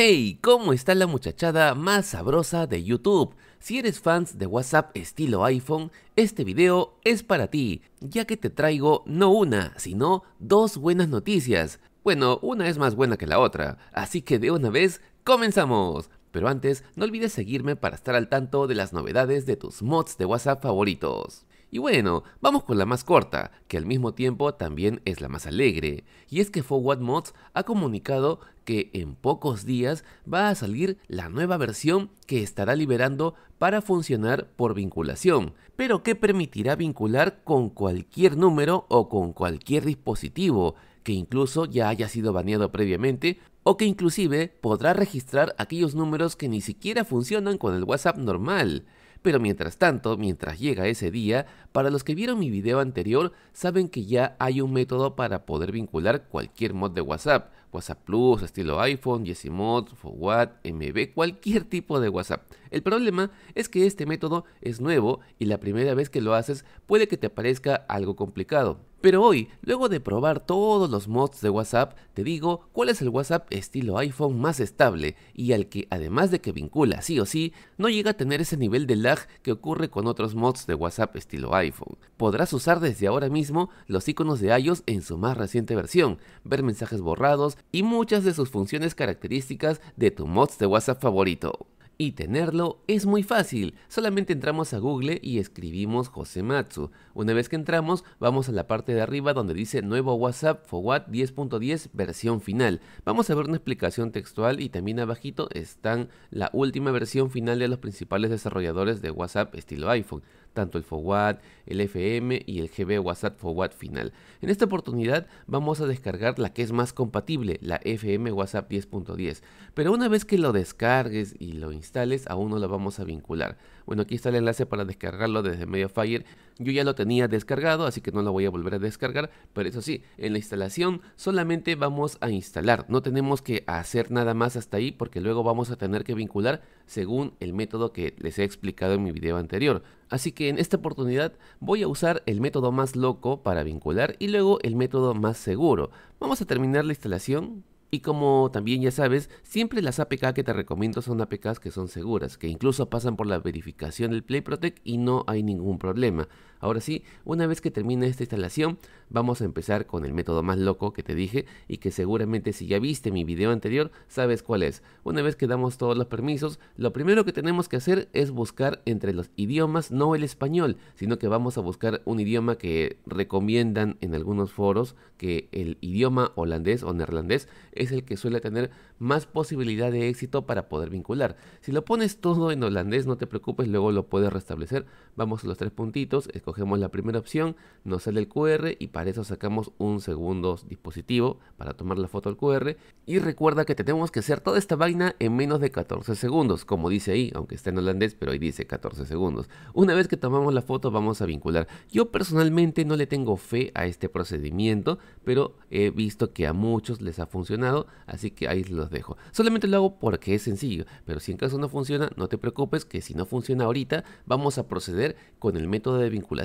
Hey, ¿cómo está la muchachada más sabrosa de YouTube? Si eres fans de WhatsApp estilo iPhone, este video es para ti, ya que te traigo no una, sino dos buenas noticias. Bueno, una es más buena que la otra, así que de una vez, comenzamos. Pero antes, no olvides seguirme para estar al tanto de las novedades de tus mods de WhatsApp favoritos. Y bueno, vamos con la más corta, que al mismo tiempo también es la más alegre, y es que Forward Mods ha comunicado que en pocos días va a salir la nueva versión que estará liberando para funcionar por vinculación, pero que permitirá vincular con cualquier número o con cualquier dispositivo, que incluso ya haya sido baneado previamente o que inclusive podrá registrar aquellos números que ni siquiera funcionan con el WhatsApp normal. Pero mientras tanto, mientras llega ese día, para los que vieron mi video anterior, saben que ya hay un método para poder vincular cualquier mod de WhatsApp. WhatsApp Plus, estilo iPhone, Yesimod, What, MB, cualquier tipo de WhatsApp. El problema es que este método es nuevo y la primera vez que lo haces puede que te parezca algo complicado. Pero hoy, luego de probar todos los mods de WhatsApp, te digo cuál es el WhatsApp estilo iPhone más estable y al que además de que vincula sí o sí, no llega a tener ese nivel de lag que ocurre con otros mods de WhatsApp estilo iPhone. Podrás usar desde ahora mismo los iconos de iOS en su más reciente versión, ver mensajes borrados y muchas de sus funciones características de tu mods de WhatsApp favorito. Y tenerlo es muy fácil, solamente entramos a Google y escribimos Josematsu. Una vez que entramos, vamos a la parte de arriba donde dice nuevo WhatsApp What 10.10 versión final. Vamos a ver una explicación textual y también abajito están la última versión final de los principales desarrolladores de WhatsApp estilo iPhone tanto el FOWAT, el FM y el GB WhatsApp FOWAT final. En esta oportunidad vamos a descargar la que es más compatible, la FM WhatsApp 10.10, pero una vez que lo descargues y lo instales aún no la vamos a vincular. Bueno, aquí está el enlace para descargarlo desde Mediafire. Yo ya lo tenía descargado, así que no lo voy a volver a descargar. Pero eso sí, en la instalación solamente vamos a instalar. No tenemos que hacer nada más hasta ahí porque luego vamos a tener que vincular según el método que les he explicado en mi video anterior. Así que en esta oportunidad voy a usar el método más loco para vincular y luego el método más seguro. Vamos a terminar la instalación, y como también ya sabes, siempre las APK que te recomiendo son APKs que son seguras, que incluso pasan por la verificación del Play Protect y no hay ningún problema. Ahora sí, una vez que termine esta instalación, vamos a empezar con el método más loco que te dije y que seguramente si ya viste mi video anterior, sabes cuál es. Una vez que damos todos los permisos, lo primero que tenemos que hacer es buscar entre los idiomas no el español, sino que vamos a buscar un idioma que recomiendan en algunos foros que el idioma holandés o neerlandés es el que suele tener más posibilidad de éxito para poder vincular. Si lo pones todo en holandés, no te preocupes, luego lo puedes restablecer. Vamos a los tres puntitos, cogemos la primera opción, nos sale el QR y para eso sacamos un segundo dispositivo para tomar la foto al QR. Y recuerda que tenemos que hacer toda esta vaina en menos de 14 segundos, como dice ahí, aunque está en holandés, pero ahí dice 14 segundos. Una vez que tomamos la foto vamos a vincular. Yo personalmente no le tengo fe a este procedimiento, pero he visto que a muchos les ha funcionado, así que ahí los dejo. Solamente lo hago porque es sencillo, pero si en caso no funciona, no te preocupes que si no funciona ahorita, vamos a proceder con el método de vincular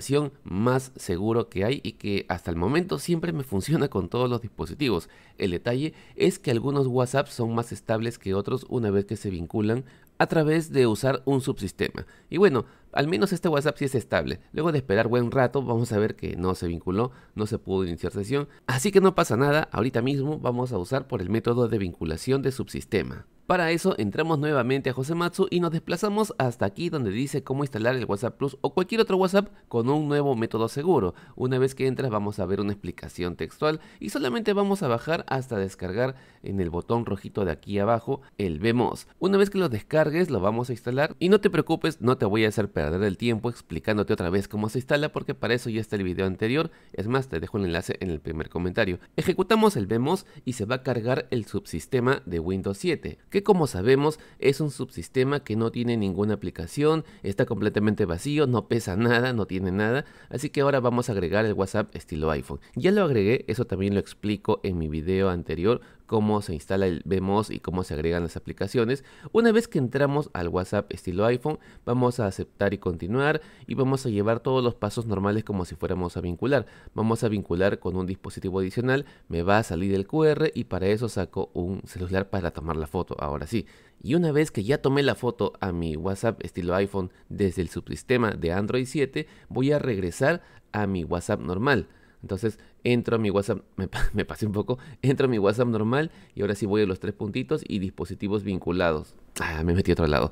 más seguro que hay y que hasta el momento siempre me funciona con todos los dispositivos. El detalle es que algunos WhatsApp son más estables que otros una vez que se vinculan a través de usar un subsistema. Y bueno, al menos este WhatsApp sí es estable. Luego de esperar buen rato, vamos a ver que no se vinculó, no se pudo iniciar sesión. Así que no pasa nada, ahorita mismo vamos a usar por el método de vinculación de subsistema. Para eso entramos nuevamente a Josematsu y nos desplazamos hasta aquí donde dice cómo instalar el WhatsApp Plus o cualquier otro WhatsApp con un nuevo método seguro. Una vez que entras vamos a ver una explicación textual y solamente vamos a bajar hasta descargar en el botón rojito de aquí abajo el vemos Una vez que lo descarga lo vamos a instalar. Y no te preocupes, no te voy a hacer perder el tiempo explicándote otra vez cómo se instala porque para eso ya está el video anterior. Es más, te dejo el enlace en el primer comentario. Ejecutamos el Vemos y se va a cargar el subsistema de Windows 7, que como sabemos es un subsistema que no tiene ninguna aplicación, está completamente vacío, no pesa nada, no tiene nada, así que ahora vamos a agregar el WhatsApp estilo iPhone. Ya lo agregué, eso también lo explico en mi video anterior, cómo se instala el VMOS y cómo se agregan las aplicaciones. Una vez que entramos al WhatsApp estilo iPhone, vamos a aceptar y continuar y vamos a llevar todos los pasos normales como si fuéramos a vincular. Vamos a vincular con un dispositivo adicional, me va a salir el QR y para eso saco un celular para tomar la foto, ahora sí. Y una vez que ya tomé la foto a mi WhatsApp estilo iPhone desde el subsistema de Android 7, voy a regresar a mi WhatsApp normal. Entonces entro a mi WhatsApp, me, pasé un poco, entro a mi WhatsApp normal y ahora sí voy a los tres puntitos y dispositivos vinculados. Ah, me metí a otro lado,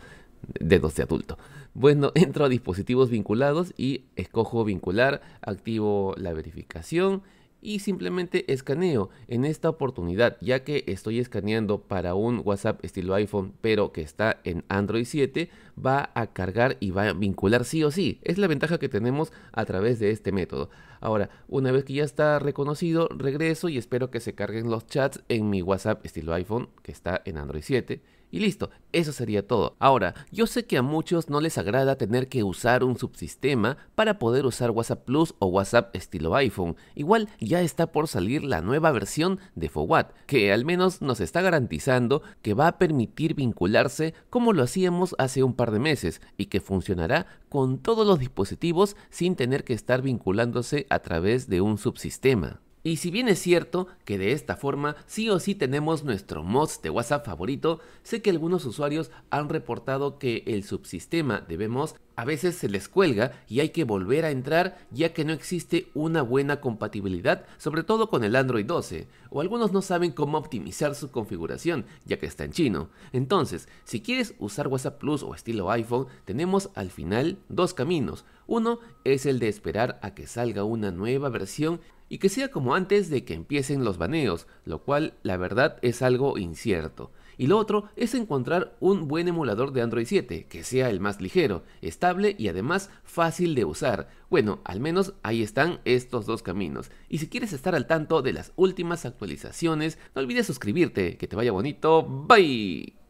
dedos de adulto. Bueno, entro a dispositivos vinculados y escojo vincular, activo la verificación y simplemente escaneo. En esta oportunidad, ya que estoy escaneando para un WhatsApp estilo iPhone, pero que está en Android 7, va a cargar y va a vincular sí o sí. Es la ventaja que tenemos a través de este método. Ahora, una vez que ya está reconocido, regreso y espero que se carguen los chats en mi WhatsApp estilo iPhone, que está en Android 7. Y listo, eso sería todo. Ahora, yo sé que a muchos no les agrada tener que usar un subsistema para poder usar WhatsApp Plus o WhatsApp estilo iPhone. Igual ya está por salir la nueva versión de FOWAT, que al menos nos está garantizando que va a permitir vincularse como lo hacíamos hace un par de meses y que funcionará con todos los dispositivos sin tener que estar vinculándose a través de un subsistema. Y si bien es cierto que de esta forma sí o sí tenemos nuestro MODS de WhatsApp favorito, sé que algunos usuarios han reportado que el subsistema de vemos a veces se les cuelga y hay que volver a entrar ya que no existe una buena compatibilidad, sobre todo con el Android 12, o algunos no saben cómo optimizar su configuración ya que está en chino. Entonces, si quieres usar WhatsApp Plus o estilo iPhone, tenemos al final dos caminos. Uno es el de esperar a que salga una nueva versión y que sea como antes de que empiecen los baneos, lo cual la verdad es algo incierto. Y lo otro es encontrar un buen emulador de Android 7, que sea el más ligero, estable y además fácil de usar. Bueno, al menos ahí están estos dos caminos. Y si quieres estar al tanto de las últimas actualizaciones, no olvides suscribirte, que te vaya bonito, bye.